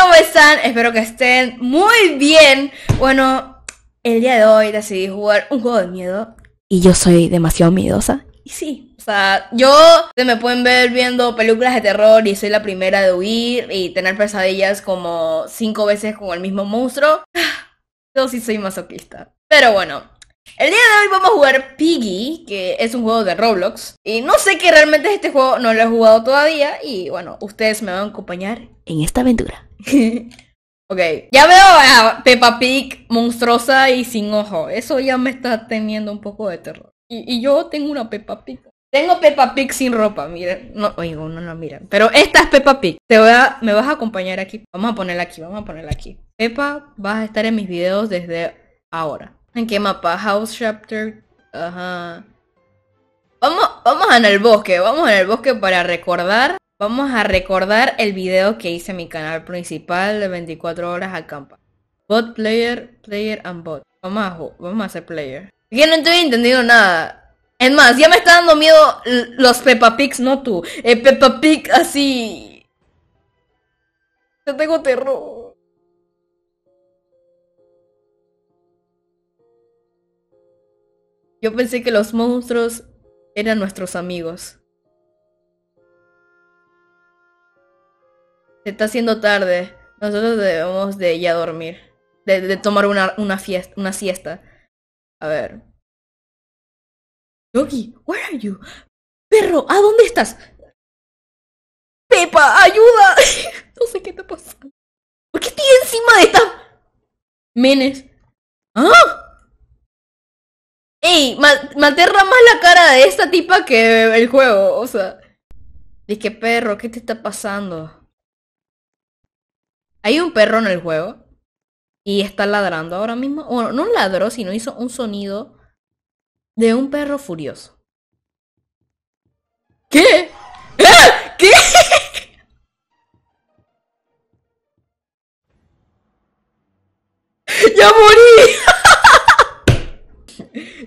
¿cómo están? Espero que estén muy bien. Bueno, el día de hoy decidí jugar un juego de miedo. Y yo soy demasiado miedosa. Y sí, o sea, yo se me pueden ver viendo películas de terror y soy la primera de huir y tener pesadillas como cinco veces con el mismo monstruo. Yo sí soy masoquista. Pero bueno, el día de hoy vamos a jugar Piggy, que es un juego de Roblox. Y no sé qué realmente es este juego, no lo he jugado todavía. Y bueno, ustedes me van a acompañar en esta aventura. ok, ya veo a Peppa Pig monstruosa y sin ojo. Eso ya me está teniendo un poco de terror. Y, yo tengo una Peppa Pig. Tengo Peppa Pig sin ropa, miren. No, oigo, no la miran. Pero esta es Peppa Pig. Te voy a, me vas a acompañar aquí. Vamos a ponerla aquí, vamos a ponerla aquí. Peppa, vas a estar en mis videos desde ahora. ¿En qué mapa? House Chapter. Ajá. Vamos, vamos en el bosque, vamos en el bosque para recordar. Vamos a recordar el video que hice en mi canal principal de 24 horas al campo. Bot player, player and bot. Vamos a, hacer player. Yo no estoy entendido nada. Es más, ya me está dando miedo los Peppa Pigs, no tú. El Peppa Pig así. Yo tengo terror. Yo pensé que los monstruos eran nuestros amigos. Se está haciendo tarde. Nosotros debemos de ya dormir. De, tomar una, fiesta, una siesta. A ver. Yogi, where are you? Perro, ¿a dónde estás? Pepa, ayuda. no sé qué te pasa. ¿Por qué estoy encima de esta... Menes? ¿Ah? Materra más la cara de esta tipa que el juego, o sea. qué perro, ¿qué te está pasando? Hay un perro en el juego y está ladrando ahora mismo. Bueno, no ladró, sino hizo un sonido de un perro furioso. ¿Qué? ¿Qué? ¡Ya morí!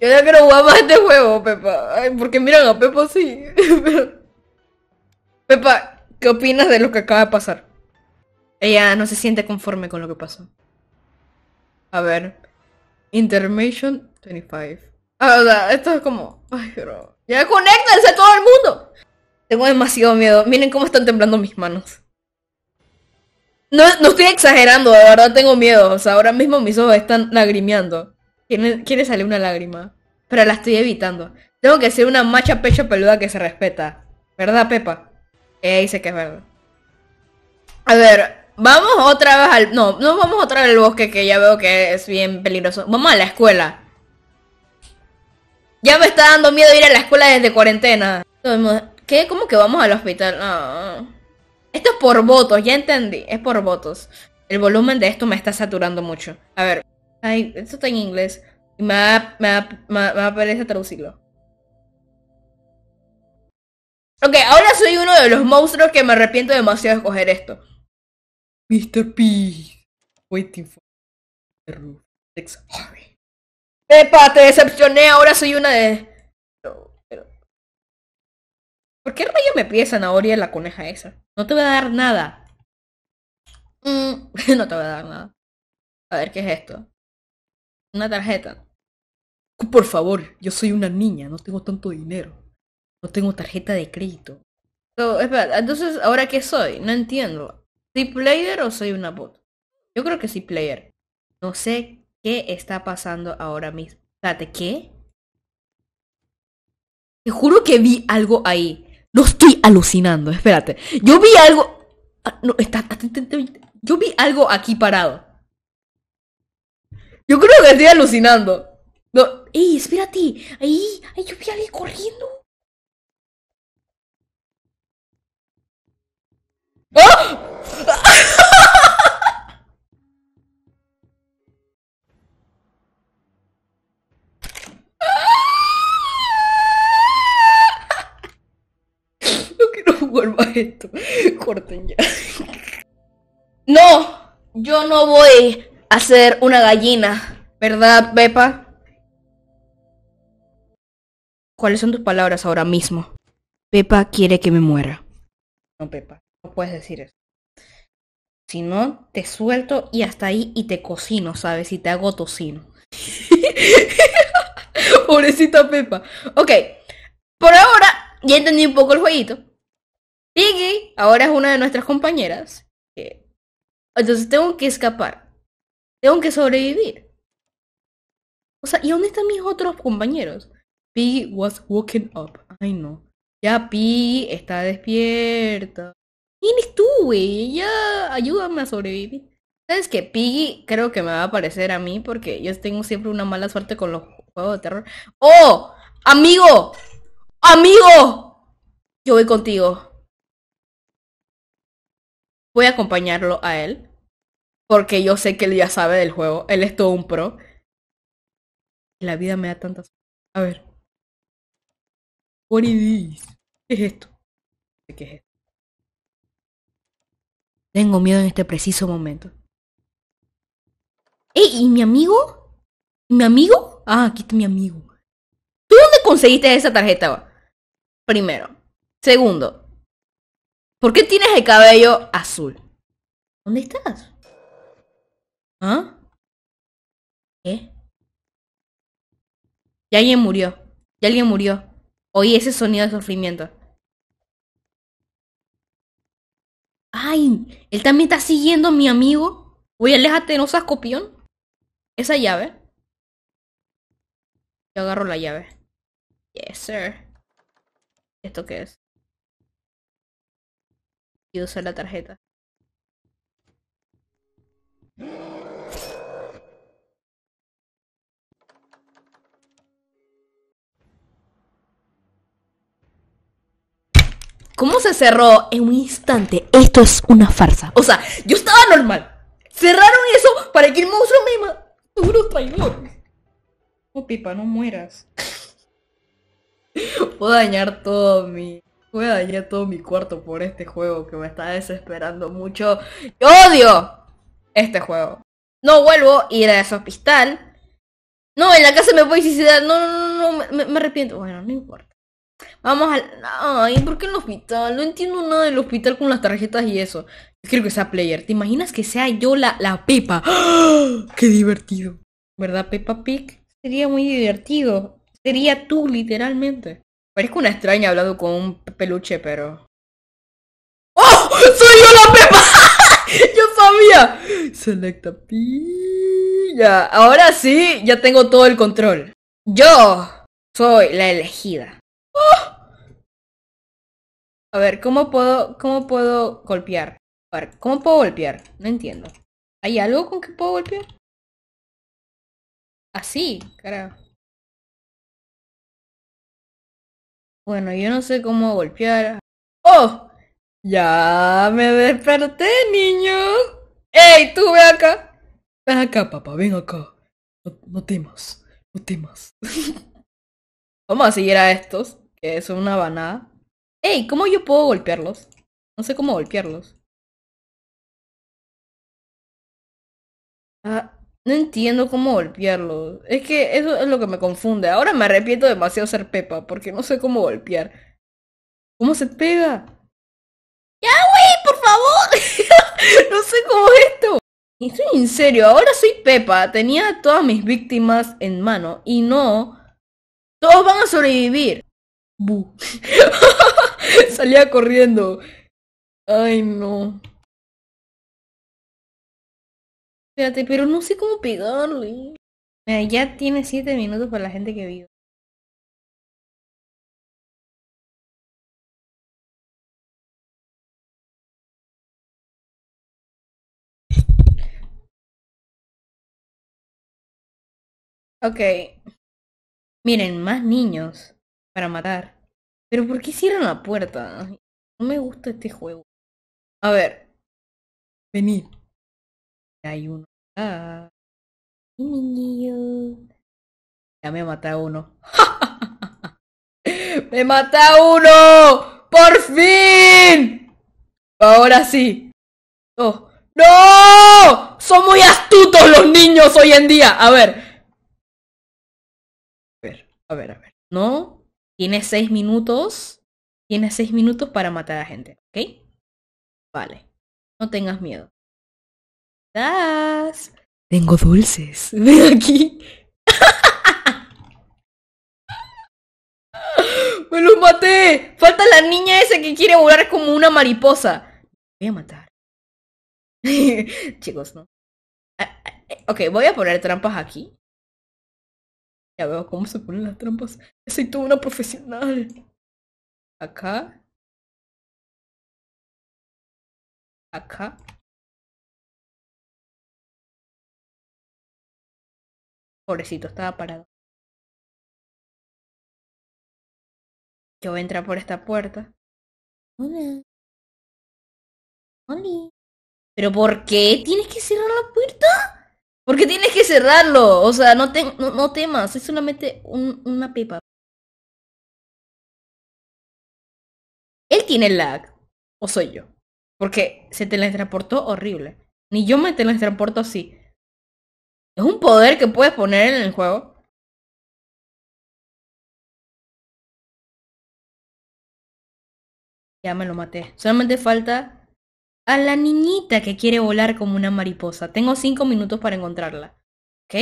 Yo ya quiero jugar este juego, Pepa. Ay, porque miran a Pepa así. Pepa, ¿qué opinas de lo que acaba de pasar? Ella no se siente conforme con lo que pasó. A ver. Intermission 25. Ah, o sea, esto es como. Ay, pero. ¡Ya conéctense todo el mundo! Tengo demasiado miedo. Miren cómo están temblando mis manos. No, no estoy exagerando, de verdad tengo miedo. O sea, ahora mismo mis ojos están lagrimeando. Quiere salir una lágrima? Pero la estoy evitando. Tengo que ser una macha pecho peluda que se respeta. ¿Verdad, Pepa? Ella eh, dice que es verdad. A ver, vamos otra vez al... No, no vamos otra vez al bosque que ya veo que es bien peligroso. Vamos a la escuela. Ya me está dando miedo ir a la escuela desde cuarentena. ¿Qué? ¿Cómo que vamos al hospital? Esto es por votos, ya entendí. Es por votos. El volumen de esto me está saturando mucho. A ver, Ay, esto está en inglés. Y me va, me va, me traducirlo. Ok, ahora soy uno de los monstruos que me arrepiento demasiado de escoger esto. Mr. P. Waiting for the Epa, te decepcioné, ahora soy una de... ¿Por qué rayo me ahora y la coneja esa? No te voy a dar nada. Mm, no te voy a dar nada. A ver, ¿qué es esto? una tarjeta. Por favor, yo soy una niña, no tengo tanto dinero. No tengo tarjeta de crédito. entonces, ¿ahora qué soy? No entiendo. ¿Soy player o soy una bot? Yo creo que soy player. No sé qué está pasando ahora mismo. Espérate, ¿qué? Te juro que vi algo ahí. No estoy alucinando, espérate. Yo vi algo... Ah, no, está, yo vi algo aquí parado. Yo creo que estoy alucinando. No. ¡Ey, espérate! ¡Ahí! ¡Ahí yo vi a alguien corriendo! ¡Oh! No quiero volver más esto. Corten ya. ¡No! Yo no voy Hacer una gallina, ¿verdad, Pepa? ¿Cuáles son tus palabras ahora mismo? Pepa quiere que me muera. No, Pepa, no puedes decir eso. Si no, te suelto y hasta ahí y te cocino, ¿sabes? Y te hago tocino. Pobrecita Pepa. Ok. Por ahora, ya entendí un poco el jueguito. Piggy ahora es una de nuestras compañeras. Eh, entonces tengo que escapar. Tengo que sobrevivir. O sea, ¿y dónde están mis otros compañeros? Piggy was woken up. Ay, no. Ya Piggy está despierta. ¿Quién es tú, güey? Ya, ayúdame a sobrevivir. ¿Sabes que Piggy creo que me va a aparecer a mí porque yo tengo siempre una mala suerte con los juegos de terror. ¡Oh! ¡Amigo! ¡Amigo! Yo voy contigo. Voy a acompañarlo a él. Porque yo sé que él ya sabe del juego. Él es todo un pro. La vida me da tantas. A ver. What is ¿Qué es esto? ¿Qué es esto? Tengo miedo en este preciso momento. ¡Ey! ¿Y mi amigo? ¿Mi amigo? Ah, aquí está mi amigo. ¿Tú dónde conseguiste esa tarjeta? Primero. Segundo. ¿Por qué tienes el cabello azul? ¿Dónde estás? ¿Qué? alguien murió. Ya alguien murió. Oí ese sonido de sufrimiento. ¡Ay! Él también está siguiendo a mi amigo. Voy, aléjate, no seas copión. Esa llave. Yo agarro la llave. Yes, sir. ¿Esto qué es? Y usar la tarjeta. ¿Cómo se cerró en un instante? Esto es una farsa. O sea, yo estaba normal. Cerraron eso para que el monstruo me Puro traidor. Oh, Pipa, no mueras. Puedo dañar todo mi... Voy a dañar todo mi cuarto por este juego que me está desesperando mucho. odio este juego. No vuelvo a ir a ese No, en la casa me voy a suicidar. No, no, no, no, me arrepiento. Bueno, no importa. Vamos al. Ay, ¿por qué el hospital? No entiendo nada del hospital con las tarjetas y eso. Yo quiero que sea player. ¿Te imaginas que sea yo la, la Pepa? ¡Ah! ¡Qué divertido! ¿Verdad, Pepa Pig? Sería muy divertido. Sería tú, literalmente. Parezco una extraña hablando con un peluche, pero. ¡Oh! ¡Soy yo la Pepa! ¡Yo sabía! Selecta pilla. Ahora sí, ya tengo todo el control. Yo soy la elegida. ¡Oh! A ver, ¿cómo puedo, cómo puedo golpear? A ver, ¿cómo puedo golpear? No entiendo. ¿Hay algo con que puedo golpear? Así, ah, carajo. Bueno, yo no sé cómo golpear. ¡Oh! Ya me desperté, niño. ¡Ey, tú ven acá! Ven acá, papá, ven acá. No, no temas, no temas. Vamos a seguir a estos. Eso es una banada. Ey, ¿cómo yo puedo golpearlos? No sé cómo golpearlos. Ah, no entiendo cómo golpearlos. Es que eso es lo que me confunde. Ahora me arrepiento demasiado ser Pepa, porque no sé cómo golpear. ¿Cómo se pega? ¡Ya, güey! ¡Por favor! no sé cómo es esto. Estoy en serio, ahora soy Pepa, tenía todas mis víctimas en mano y no... Todos van a sobrevivir. Bu. Salía corriendo. Ay, no. Espérate, pero no sé cómo pegarle. ya tiene siete minutos para la gente que vive Ok. Miren, más niños para matar. Pero ¿por qué cierran la puerta? No me gusta este juego. A ver. Venid. Hay uno niño Ya me mata uno. ¡Me mata uno! ¡Por fin! Ahora sí. Oh. ¡No! Son muy astutos los niños hoy en día. A ver. A ver, a ver, a ver. ¿No? Tienes seis minutos. Tienes seis minutos para matar a gente, ¿ok? Vale. No tengas miedo. ¿Estás? Tengo dulces. Ven aquí. ¡Me los maté! Falta la niña esa que quiere volar como una mariposa. Voy a matar. Chicos, no. Ah, ah, eh, ok, voy a poner trampas aquí. Ya veo cómo se ponen las trampas. Soy tú una profesional. Acá. Acá. Pobrecito, estaba parado. Yo voy a entrar por esta puerta. Hola. Hola. ¿Pero por qué tienes que cerrar la puerta? Porque tienes que cerrarlo. O sea, no, no, temas. Es solamente un, una pipa. Él tiene lag. O soy yo. Porque se teletransportó horrible. Ni yo me teletransporto así. Es un poder que puedes poner en el juego. Ya me lo maté. Solamente falta a la niñita que quiere volar como una mariposa. Tengo cinco minutos para encontrarla. ¿Ok?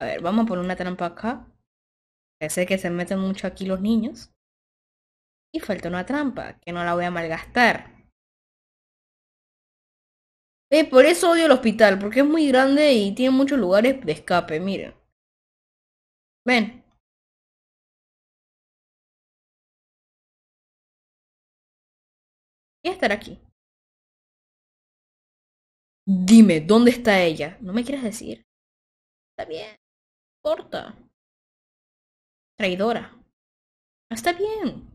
A ver, vamos a poner una trampa acá. Ya sé que se meten mucho aquí los niños. Y falta una trampa, que no la voy a malgastar. Eh, por eso odio el hospital, porque es muy grande y tiene muchos lugares de escape, miren. Ven. Y estar aquí. Dime, ¿dónde está ella? ¿No me quieres decir? Está bien. Corta. Traidora. Ah, está bien.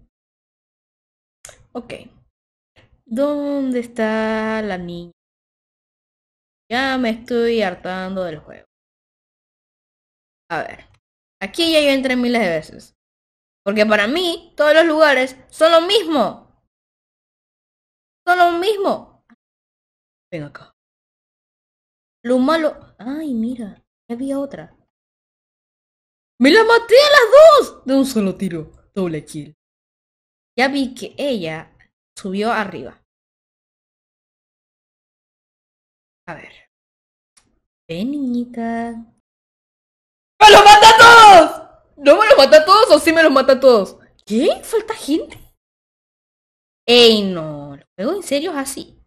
Ok. ¿Dónde está la niña? Ya me estoy hartando del juego. A ver. Aquí ya yo entré miles de veces. Porque para mí, todos los lugares son lo mismo. Son lo mismo. Ven acá. Lo malo... Ay, mira, había otra. ¡Me la maté a las dos! De un solo tiro. Doble kill. Ya vi que ella subió arriba. A ver. Ven, ¡Me los mata a todos! ¿No me los mata a todos o sí me los mata a todos? ¿Qué? ¿Falta gente? Ey, no. Lo juegos en serio así.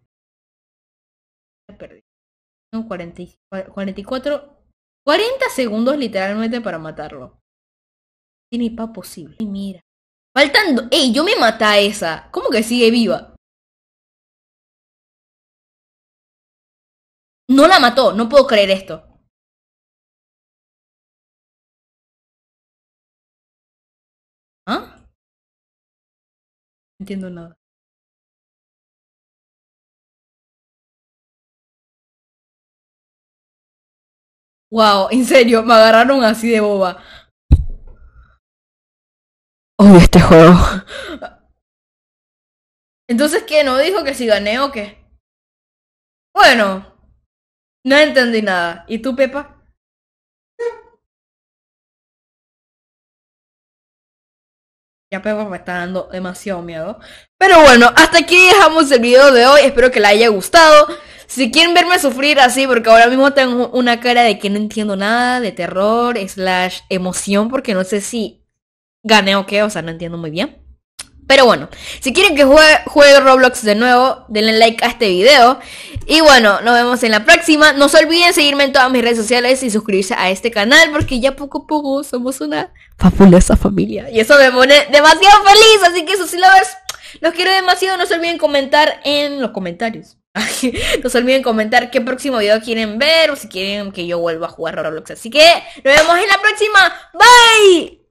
44, 40 segundos literalmente para matarlo. Tiene pa posible. Y mira. Faltando. ¡Ey! Yo me mata esa. ¿Cómo que sigue viva? No la mató. No puedo creer esto. ¿Ah? No entiendo nada. Wow, en serio, me agarraron así de boba. Odio este juego. Entonces, ¿qué? ¿No dijo que si gané o qué? Bueno, no entendí nada. ¿Y tú, Pepa? Ya Pepa me está dando demasiado miedo. Pero bueno, hasta aquí dejamos el video de hoy. Espero que le haya gustado. Si quieren verme sufrir así, porque ahora mismo tengo una cara de que no entiendo nada, de terror, slash emoción, porque no sé si gané o qué, o sea, no entiendo muy bien. Pero bueno, si quieren que juegue, Roblox de nuevo, denle like a este video. Y bueno, nos vemos en la próxima. No se olviden seguirme en todas mis redes sociales y suscribirse a este canal porque ya poco a poco somos una fabulosa familia. Y eso me pone demasiado feliz, así que eso sí lo Los quiero demasiado, no se olviden comentar en los comentarios. no se olviden comentar qué próximo video quieren ver o si quieren que yo vuelva a jugar Roblox. Así que nos vemos en la próxima. Bye.